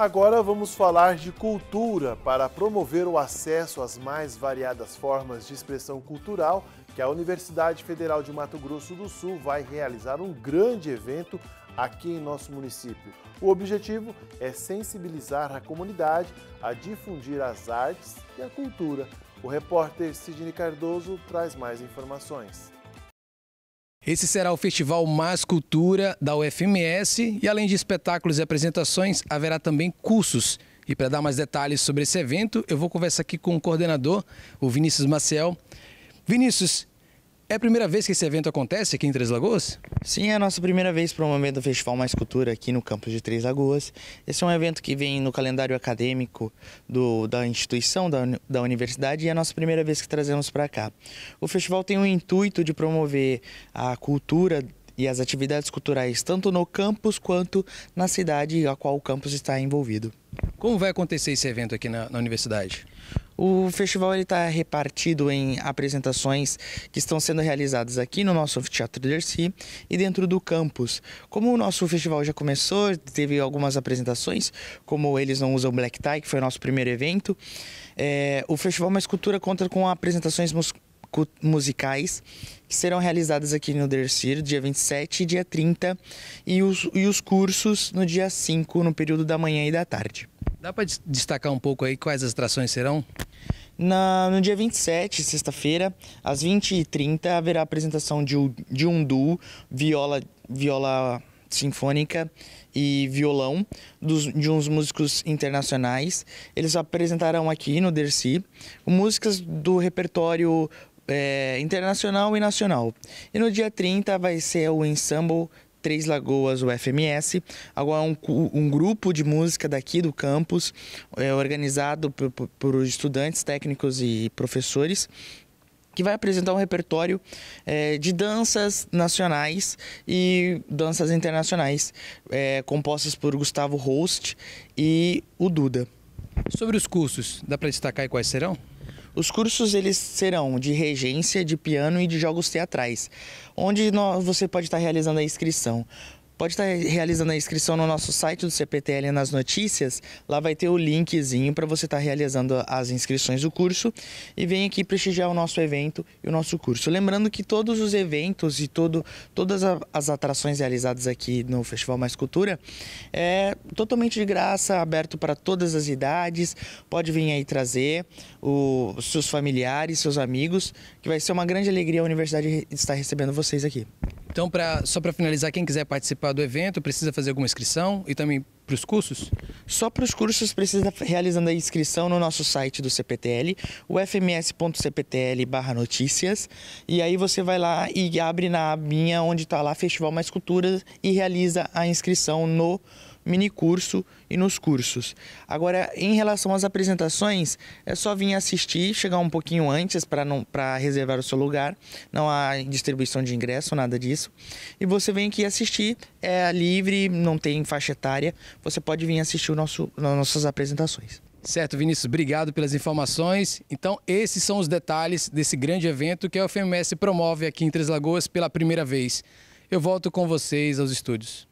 Agora vamos falar de cultura para promover o acesso às mais variadas formas de expressão cultural que a Universidade Federal de Mato Grosso do Sul vai realizar um grande evento aqui em nosso município. O objetivo é sensibilizar a comunidade a difundir as artes e a cultura. O repórter Sidney Cardoso traz mais informações. Esse será o festival Mais Cultura da UFMS e além de espetáculos e apresentações, haverá também cursos. E para dar mais detalhes sobre esse evento, eu vou conversar aqui com o coordenador, o Vinícius Maciel. Vinícius, é a primeira vez que esse evento acontece aqui em Três Lagoas? Sim, é a nossa primeira vez promovendo o Festival Mais Cultura aqui no campus de Três Lagoas. Esse é um evento que vem no calendário acadêmico do, da instituição, da, da universidade, e é a nossa primeira vez que trazemos para cá. O festival tem o intuito de promover a cultura e as atividades culturais tanto no campus quanto na cidade a qual o campus está envolvido. Como vai acontecer esse evento aqui na, na universidade? O festival está repartido em apresentações que estão sendo realizadas aqui no nosso Teatro Dercy e dentro do campus. Como o nosso festival já começou, teve algumas apresentações, como Eles Não Usam Black Tie, que foi o nosso primeiro evento. É, o Festival Mais Cultura conta com apresentações musicais que serão realizadas aqui no Dercir, dia 27 e dia 30, e os, e os cursos no dia 5, no período da manhã e da tarde. Dá para destacar um pouco aí quais as atrações serão? Na, no dia 27, sexta-feira, às 20h30, haverá apresentação de, de um duo, viola, viola sinfônica e violão dos, de uns músicos internacionais. Eles apresentarão aqui no Dercy músicas do repertório é, internacional e nacional. E no dia 30 vai ser o ensemble Três Lagoas UFMS. Agora, um, um grupo de música daqui do campus, é, organizado por, por estudantes, técnicos e professores, que vai apresentar um repertório é, de danças nacionais e danças internacionais, é, compostas por Gustavo Host e o Duda. Sobre os cursos, dá para destacar quais serão? Os cursos eles serão de regência, de piano e de jogos teatrais, onde você pode estar realizando a inscrição pode estar tá realizando a inscrição no nosso site do CPTL nas notícias. Lá vai ter o linkzinho para você estar tá realizando as inscrições do curso e vem aqui prestigiar o nosso evento e o nosso curso. Lembrando que todos os eventos e todo, todas as atrações realizadas aqui no Festival Mais Cultura é totalmente de graça, aberto para todas as idades. Pode vir aí trazer os seus familiares, seus amigos, que vai ser uma grande alegria a universidade estar recebendo vocês aqui. Então, pra, só para finalizar, quem quiser participar do evento precisa fazer alguma inscrição e também para os cursos? Só para os cursos precisa realizando a inscrição no nosso site do CPTL, ufms.cptl/notícias, e aí você vai lá e abre na abinha onde está lá Festival Mais Cultura e realiza a inscrição no mini curso e nos cursos. Agora, em relação às apresentações, é só vir assistir, chegar um pouquinho antes para não para reservar o seu lugar. Não há distribuição de ingresso, nada disso. E você vem aqui assistir, é livre, não tem faixa etária. Você pode vir assistir o nosso, nossas apresentações. Certo, Vinícius, obrigado pelas informações. Então, esses são os detalhes desse grande evento que a UFMS promove aqui em Três Lagoas pela primeira vez. Eu volto com vocês aos estúdios.